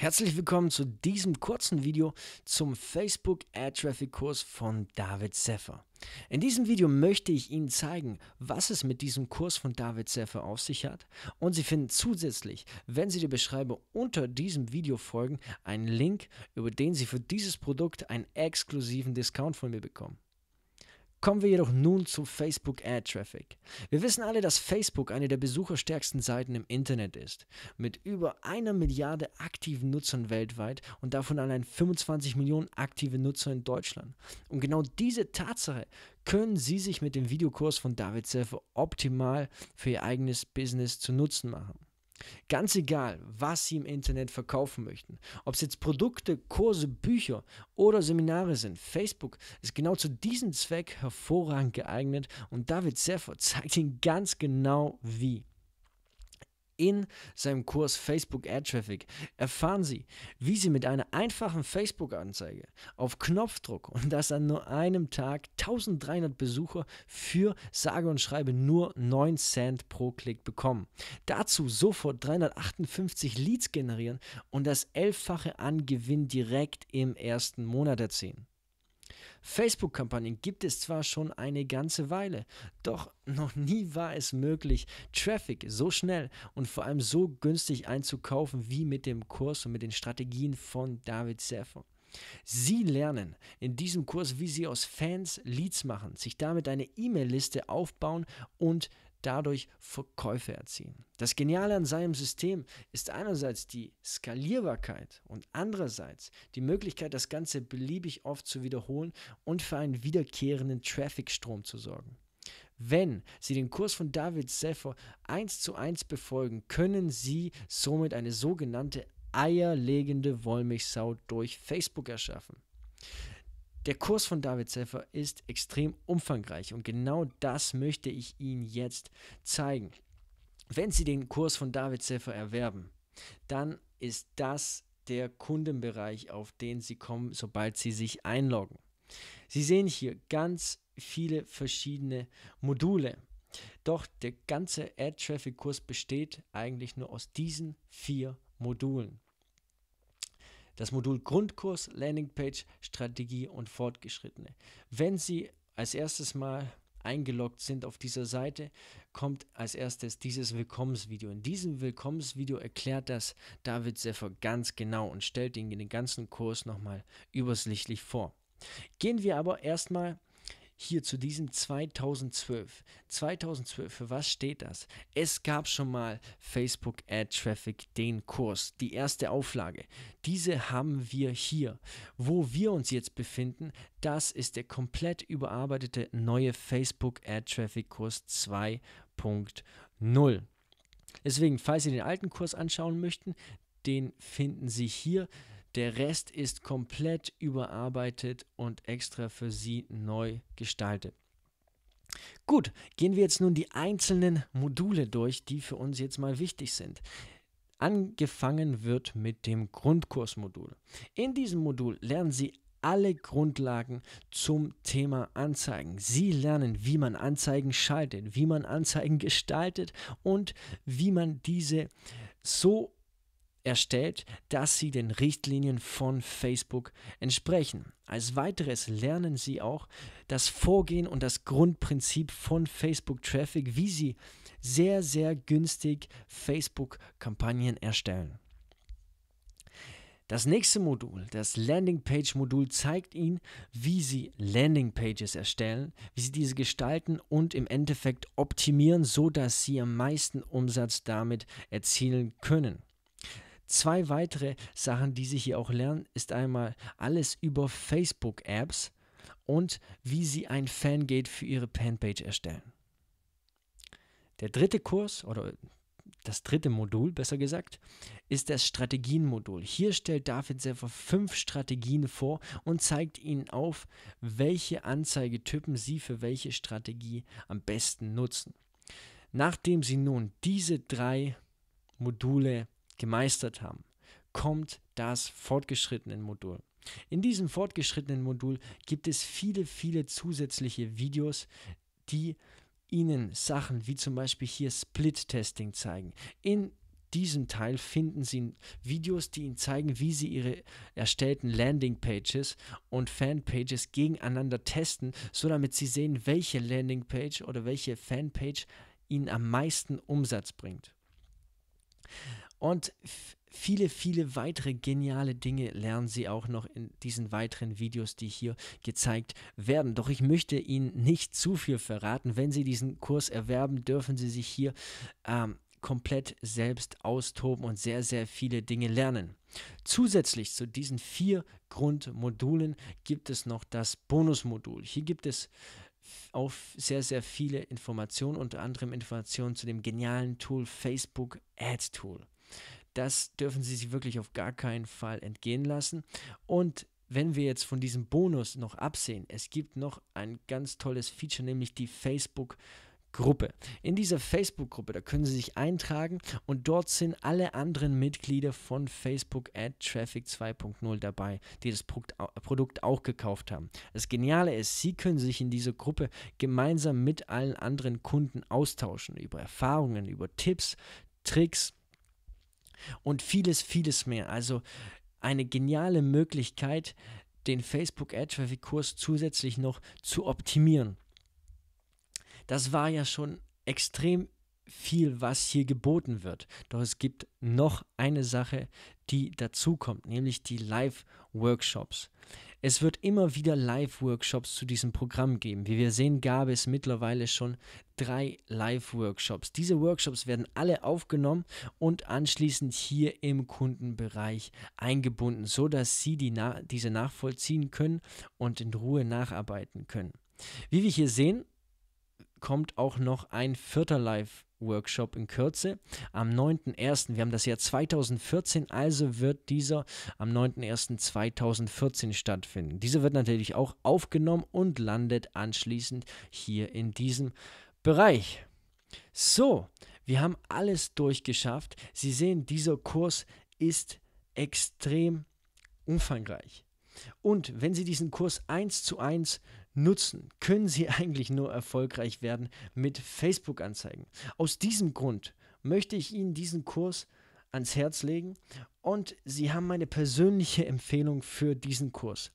Herzlich willkommen zu diesem kurzen Video zum Facebook Ad Traffic Kurs von David Seffer. In diesem Video möchte ich Ihnen zeigen, was es mit diesem Kurs von David Seffer auf sich hat und Sie finden zusätzlich, wenn Sie der Beschreibung unter diesem Video folgen, einen Link, über den Sie für dieses Produkt einen exklusiven Discount von mir bekommen. Kommen wir jedoch nun zu Facebook Ad Traffic. Wir wissen alle, dass Facebook eine der besucherstärksten Seiten im Internet ist, mit über einer Milliarde aktiven Nutzern weltweit und davon allein 25 Millionen aktive Nutzer in Deutschland. Und genau diese Tatsache können Sie sich mit dem Videokurs von David Selfer optimal für Ihr eigenes Business zu Nutzen machen. Ganz egal, was Sie im Internet verkaufen möchten, ob es jetzt Produkte, Kurse, Bücher oder Seminare sind, Facebook ist genau zu diesem Zweck hervorragend geeignet und David Seffer zeigt Ihnen ganz genau wie in seinem Kurs Facebook Ad Traffic erfahren Sie, wie Sie mit einer einfachen Facebook-Anzeige auf Knopfdruck und das an nur einem Tag 1300 Besucher für sage und schreibe nur 9 Cent pro Klick bekommen. Dazu sofort 358 Leads generieren und das Elffache an Gewinn direkt im ersten Monat erzielen. Facebook-Kampagnen gibt es zwar schon eine ganze Weile, doch noch nie war es möglich, Traffic so schnell und vor allem so günstig einzukaufen wie mit dem Kurs und mit den Strategien von David Serfo. Sie lernen in diesem Kurs, wie Sie aus Fans Leads machen, sich damit eine E-Mail-Liste aufbauen und dadurch Verkäufe erzielen. Das Geniale an seinem System ist einerseits die Skalierbarkeit und andererseits die Möglichkeit, das Ganze beliebig oft zu wiederholen und für einen wiederkehrenden Traffic-Strom zu sorgen. Wenn Sie den Kurs von David Seffer eins zu eins befolgen, können Sie somit eine sogenannte eierlegende Wollmilchsau durch Facebook erschaffen. Der Kurs von David Zeffer ist extrem umfangreich und genau das möchte ich Ihnen jetzt zeigen. Wenn Sie den Kurs von David Zeffer erwerben, dann ist das der Kundenbereich, auf den Sie kommen, sobald Sie sich einloggen. Sie sehen hier ganz viele verschiedene Module. Doch der ganze Ad-Traffic-Kurs besteht eigentlich nur aus diesen vier Modulen. Das Modul Grundkurs, Landingpage, Strategie und Fortgeschrittene. Wenn Sie als erstes mal eingeloggt sind auf dieser Seite, kommt als erstes dieses Willkommensvideo. In diesem Willkommensvideo erklärt das David Seffer ganz genau und stellt Ihnen den ganzen Kurs nochmal übersichtlich vor. Gehen wir aber erstmal hier zu diesem 2012. 2012, für was steht das? Es gab schon mal Facebook Ad Traffic, den Kurs, die erste Auflage. Diese haben wir hier. Wo wir uns jetzt befinden, das ist der komplett überarbeitete neue Facebook Ad Traffic Kurs 2.0. Deswegen, falls Sie den alten Kurs anschauen möchten, den finden Sie hier. Der Rest ist komplett überarbeitet und extra für Sie neu gestaltet. Gut, gehen wir jetzt nun die einzelnen Module durch, die für uns jetzt mal wichtig sind. Angefangen wird mit dem Grundkursmodul. In diesem Modul lernen Sie alle Grundlagen zum Thema Anzeigen. Sie lernen, wie man Anzeigen schaltet, wie man Anzeigen gestaltet und wie man diese so erstellt, dass sie den Richtlinien von Facebook entsprechen. Als weiteres lernen sie auch das Vorgehen und das Grundprinzip von Facebook Traffic, wie sie sehr, sehr günstig Facebook-Kampagnen erstellen. Das nächste Modul, das Landingpage-Modul, zeigt Ihnen, wie Sie Landingpages erstellen, wie Sie diese gestalten und im Endeffekt optimieren, sodass Sie am meisten Umsatz damit erzielen können. Zwei weitere Sachen, die Sie hier auch lernen, ist einmal alles über Facebook-Apps und wie Sie ein Fangate für Ihre Fanpage erstellen. Der dritte Kurs oder das dritte Modul, besser gesagt, ist das Strategienmodul. Hier stellt David Seffer fünf Strategien vor und zeigt Ihnen auf, welche Anzeigetypen Sie für welche Strategie am besten nutzen. Nachdem Sie nun diese drei Module gemeistert haben, kommt das fortgeschrittenen Modul. In diesem fortgeschrittenen Modul gibt es viele, viele zusätzliche Videos, die Ihnen Sachen wie zum Beispiel hier Split-Testing zeigen. In diesem Teil finden Sie Videos, die Ihnen zeigen, wie Sie Ihre erstellten Landing Pages und Fanpages gegeneinander testen, so damit Sie sehen, welche Landing Page oder welche Fanpage Ihnen am meisten Umsatz bringt. Und viele, viele weitere geniale Dinge lernen Sie auch noch in diesen weiteren Videos, die hier gezeigt werden. Doch ich möchte Ihnen nicht zu viel verraten. Wenn Sie diesen Kurs erwerben, dürfen Sie sich hier ähm, komplett selbst austoben und sehr, sehr viele Dinge lernen. Zusätzlich zu diesen vier Grundmodulen gibt es noch das Bonusmodul. Hier gibt es auf sehr, sehr viele Informationen, unter anderem Informationen zu dem genialen Tool Facebook Ad Tool. Das dürfen Sie sich wirklich auf gar keinen Fall entgehen lassen. Und wenn wir jetzt von diesem Bonus noch absehen, es gibt noch ein ganz tolles Feature, nämlich die Facebook. Gruppe. In dieser Facebook-Gruppe, da können Sie sich eintragen und dort sind alle anderen Mitglieder von Facebook Ad Traffic 2.0 dabei, die das Produkt auch gekauft haben. Das Geniale ist, Sie können sich in dieser Gruppe gemeinsam mit allen anderen Kunden austauschen über Erfahrungen, über Tipps, Tricks und vieles, vieles mehr. Also eine geniale Möglichkeit, den Facebook Ad Traffic Kurs zusätzlich noch zu optimieren. Das war ja schon extrem viel, was hier geboten wird. Doch es gibt noch eine Sache, die dazukommt, nämlich die Live-Workshops. Es wird immer wieder Live-Workshops zu diesem Programm geben. Wie wir sehen, gab es mittlerweile schon drei Live-Workshops. Diese Workshops werden alle aufgenommen und anschließend hier im Kundenbereich eingebunden, sodass Sie die Na diese nachvollziehen können und in Ruhe nacharbeiten können. Wie wir hier sehen, kommt auch noch ein vierter Live-Workshop in Kürze am 9.01. Wir haben das Jahr 2014, also wird dieser am 9.01.2014 stattfinden. Dieser wird natürlich auch aufgenommen und landet anschließend hier in diesem Bereich. So, wir haben alles durchgeschafft. Sie sehen, dieser Kurs ist extrem umfangreich. Und wenn Sie diesen Kurs eins zu eins nutzen, können Sie eigentlich nur erfolgreich werden mit Facebook-Anzeigen. Aus diesem Grund möchte ich Ihnen diesen Kurs ans Herz legen und Sie haben meine persönliche Empfehlung für diesen Kurs.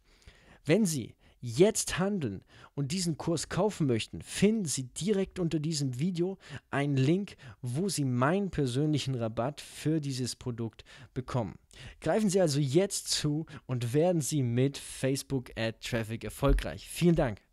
Wenn Sie jetzt handeln und diesen Kurs kaufen möchten, finden Sie direkt unter diesem Video einen Link, wo Sie meinen persönlichen Rabatt für dieses Produkt bekommen. Greifen Sie also jetzt zu und werden Sie mit Facebook Ad Traffic erfolgreich. Vielen Dank.